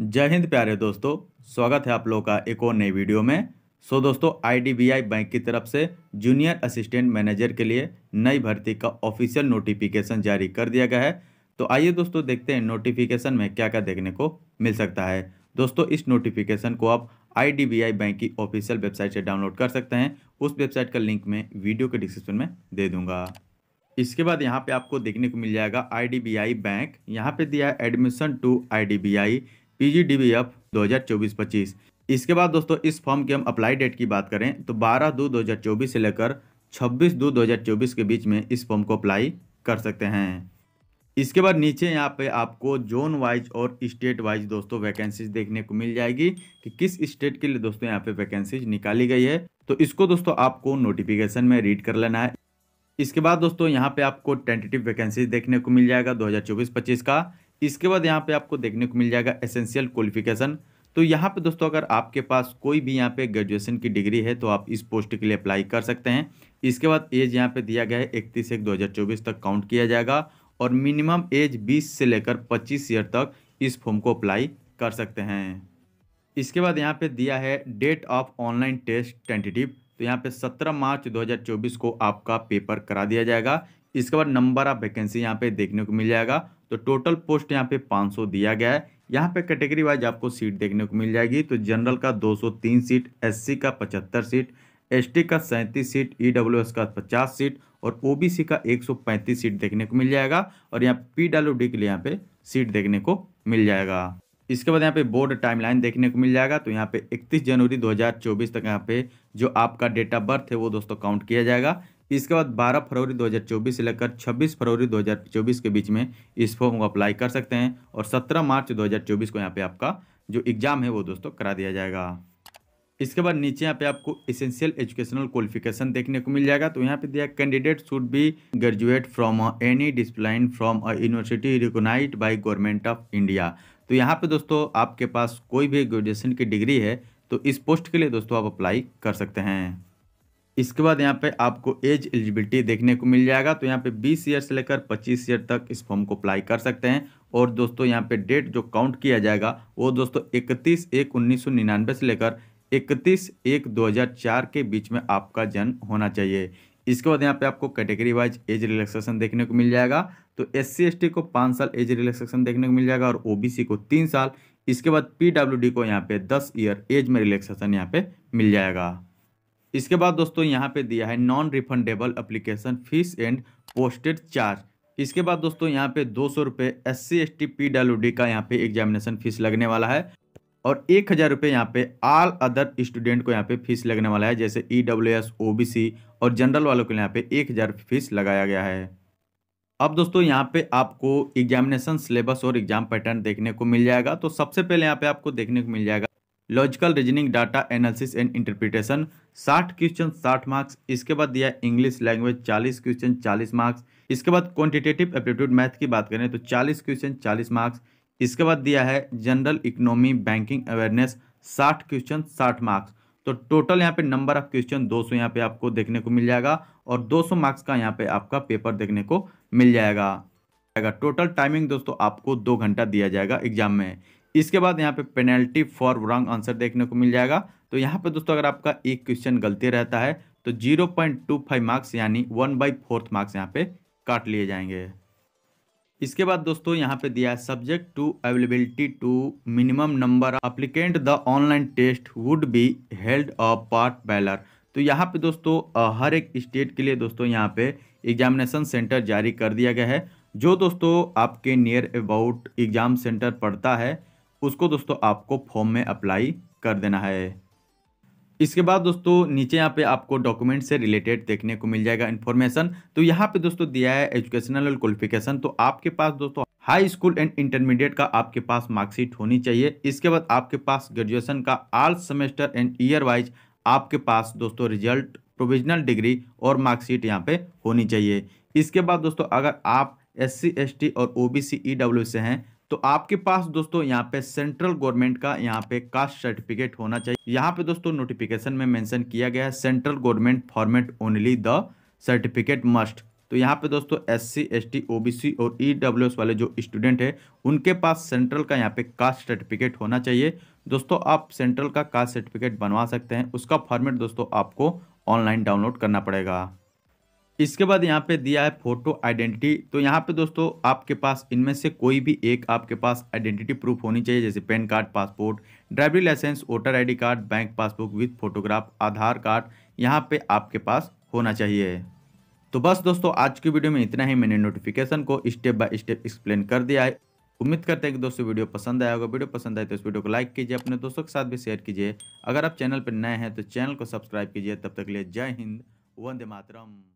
जय हिंद प्यारे दोस्तों स्वागत है आप लोगों का एक और नई वीडियो में सो दोस्तों आईडीबीआई बैंक की तरफ से जूनियर असिस्टेंट मैनेजर के लिए नई भर्ती का ऑफिशियल नोटिफिकेशन जारी कर दिया गया है तो आइए दोस्तों देखते हैं नोटिफिकेशन में क्या क्या देखने को मिल सकता है दोस्तों इस नोटिफिकेशन को आप आई बैंक की ऑफिशियल वेबसाइट से डाउनलोड कर सकते हैं उस वेबसाइट का लिंक मैं वीडियो के डिस्क्रिप्शन में दे दूंगा इसके बाद यहाँ पे आपको देखने को मिल जाएगा आई बैंक यहाँ पे दिया है admission to I D B F 2024-25 इसके बाद दोस्तों इस फॉर्म की हम अप्लाई डेट की बात करें तो 12 दो 2024 से लेकर 26 दो 2024 के बीच में इस फॉर्म को अप्लाई कर सकते हैं इसके बाद नीचे यहाँ पे आपको जोन वाइज और स्टेट वाइज दोस्तों वैकेंसीज देखने को मिल जाएगी कि किस स्टेट के लिए दोस्तों यहाँ पे वैकेंसीज निकाली गई है तो इसको दोस्तों आपको नोटिफिकेशन में रीड कर लेना है इसके बाद दोस्तों यहाँ पे आपको टेंटेटिव वैकेंसीज देखने को मिल जाएगा 2024-25 का इसके बाद यहाँ पे आपको देखने को मिल जाएगा एसेंशियल क्वालिफिकेशन तो यहाँ पे दोस्तों अगर आपके पास कोई भी यहाँ पे ग्रेजुएशन की डिग्री है तो आप इस पोस्ट के लिए अप्लाई कर सकते हैं इसके बाद एज यहाँ पे दिया गया है इकतीस एक दो तक काउंट किया जाएगा और मिनिमम एज 20 से लेकर 25 ईयर तक इस फॉर्म को अप्लाई कर सकते हैं इसके बाद यहाँ पे दिया है date of online test tentative तो यहाँ पे 17 मार्च 2024 को आपका पेपर करा दिया जाएगा इसके बाद नंबर ऑफ वैकेंसी यहाँ पे देखने को मिल जाएगा तो टोटल पोस्ट यहाँ पे 500 दिया गया है यहाँ पे कैटेगरी वाइज आपको सीट देखने को मिल जाएगी तो जनरल का 203 सीट एससी का 75 सीट एसटी का सैंतीस सीट ईडब्ल्यूएस e का 50 सीट और ओबीसी का 135 सीट देखने को मिल जाएगा और यहाँ डब्ल्यू के लिए यहाँ पे सीट देखने को मिल जाएगा इसके बाद यहाँ पे बोर्ड टाइमलाइन देखने को मिल जाएगा तो यहाँ पे 31 जनवरी 2024 तक यहाँ पे जो आपका डेट ऑफ बर्थ है वो दोस्तों काउंट किया जाएगा इसके बाद 12 फरवरी 2024 से लेकर 26 फरवरी 2024 के बीच में इस फॉर्म को अप्लाई कर सकते हैं और 17 मार्च 2024 को यहाँ पे आपका जो एग्ज़ाम है वो दोस्तों करा दिया जाएगा इसके बाद नीचे यहाँ पे आपको इसेंशियल एजुकेशनल क्वालिफिकेशन देखने को मिल जाएगा तो यहाँ पे दिया candidate should be graduate from any discipline from a university recognise by government of India तो यहाँ पे दोस्तों आपके पास कोई भी ग्रेजुएशन की डिग्री है तो इस पोस्ट के लिए दोस्तों आप अप्लाई कर सकते हैं इसके बाद यहाँ पे आपको एज एलिजिबिलिटी देखने को मिल जाएगा तो यहाँ पे 20 ईयर से लेकर 25 ईयर तक इस फॉर्म को अप्लाई कर सकते हैं और दोस्तों यहाँ पे डेट जो काउंट किया जाएगा वो दोस्तों 31 एक उन्नीस से लेकर 31 एक 2004 के बीच में आपका जन्म होना चाहिए इसके बाद यहाँ पे आपको कैटेगरी वाइज एज रिलैक्सेशन देखने को मिल जाएगा तो एस सी को पाँच साल एज रिलैक्सेशन देखने को मिल जाएगा और ओ को तीन साल इसके बाद पी को यहाँ पे दस ईयर एज में रिलैक्सेशन यहाँ पे मिल जाएगा इसके बाद दोस्तों यहाँ पे दिया है non refundable application fees and posted charge इसके बाद दोस्तों यहाँ पे दो सौ रुपये S C S T P W D का यहाँ पे एग्जामिनेशन फीस लगने वाला है और एक हज़ार रुपये यहाँ पे ऑल अदर स्टूडेंट को यहाँ पे फीस लगने वाला है जैसे E W S O B C और जनरल वालों के लिए यहाँ पे एक हज़ार फीस लगाया गया है अब दोस्तों यहाँ पे आपको एग्जामिनेशन सिलेबस और एग्जाम पैटर्न देखने को मिल जाएगा तो सबसे पहले यहाँ पे आपको देखने को मिल जाएगा logical reasoning data analysis and interpretation 60 question 60 marks इसके बाद दिया इंग्लिश लैंग्वेज 40 क्वेश्चन 40 मार्क्स इसके बाद क्वांटिटेटिव एप्टीट्यूड मैथ की बात करें तो 40 क्वेश्चन 40 मार्क्स इसके बाद दिया है general economy banking awareness 60 question 60 marks तो टोटल यहाँ पे नंबर ऑफ क्वेश्चन 200 सौ यहाँ पे आपको देखने को मिल जाएगा और 200 मार्क्स का यहाँ पे आपका पेपर देखने को मिल जाएगा टोटल टाइमिंग दोस्तों आपको दो घंटा दिया जाएगा एग्जाम में इसके बाद यहाँ पे पेनल्टी फॉर रॉन्ग आंसर देखने को मिल जाएगा तो यहाँ पे दोस्तों अगर आपका एक क्वेश्चन गलती रहता है तो zero point two five marks यानी वन बाई फोर्थ मार्क्स यहाँ पे काट लिए जाएंगे इसके बाद दोस्तों यहाँ पे दिया है subject to availability to minimum number applicant the online test would be held a part baller तो यहाँ पे दोस्तों हर एक स्टेट के लिए दोस्तों यहाँ पे एग्जामिनेशन सेंटर जारी कर दिया गया है जो दोस्तों आपके नियर अबाउट एग्जाम सेंटर पड़ता है उसको दोस्तों आपको फॉर्म में अप्लाई कर देना है इसके बाद दोस्तों नीचे यहाँ पे आपको डॉक्यूमेंट से रिलेटेड देखने को मिल जाएगा इन्फॉर्मेशन तो यहाँ पे दोस्तों दिया है एजुकेशनल क्वालिफिकेशन तो आपके पास दोस्तों हाई स्कूल एंड इंटरमीडिएट का आपके पास मार्कशीट होनी चाहिए इसके बाद आपके पास ग्रेजुएशन का all semester and year wise आपके पास दोस्तों रिजल्ट प्रोविजनल डिग्री और मार्कशीट यहाँ पे होनी चाहिए इसके बाद दोस्तों अगर आप एस सी और ओ बी से हैं तो आपके पास दोस्तों यहाँ पे सेंट्रल गवर्नमेंट का यहाँ पे कास्ट सर्टिफिकेट होना चाहिए यहाँ पे दोस्तों नोटिफिकेशन में मेंशन किया गया है central government format only the certificate must तो यहाँ पे दोस्तों S C S T O B C और ई डब्ल्यू एस वाले जो स्टूडेंट है उनके पास सेंट्रल का यहाँ पे कास्ट सर्टिफिकेट होना चाहिए दोस्तों आप सेंट्रल का कास्ट सर्टिफिकेट बनवा सकते हैं उसका फॉर्मेट दोस्तों आपको ऑनलाइन डाउनलोड करना पड़ेगा इसके बाद यहाँ पे दिया है फोटो आइडेंटिटी तो यहाँ पे दोस्तों आपके पास इनमें से कोई भी एक आपके पास आइडेंटिटी प्रूफ होनी चाहिए जैसे PAN card passport driving licence voter ID card bank passbook with photograph Aadhaar card यहाँ पे आपके पास होना चाहिए तो बस दोस्तों आज की वीडियो में इतना ही मैंने नोटिफिकेशन को स्टेप बाय स्टेप एक्सप्लेन कर दिया है उम्मीद करते हैं कि दोस्तों वीडियो पसंद आया होगा वीडियो पसंद आए तो इस वीडियो को लाइक कीजिए अपने दोस्तों के साथ भी शेयर कीजिए अगर आप चैनल पर नए हैं तो चैनल को सब्सक्राइब कीजिए तब तक लिए जय हिंद वंदे मातरम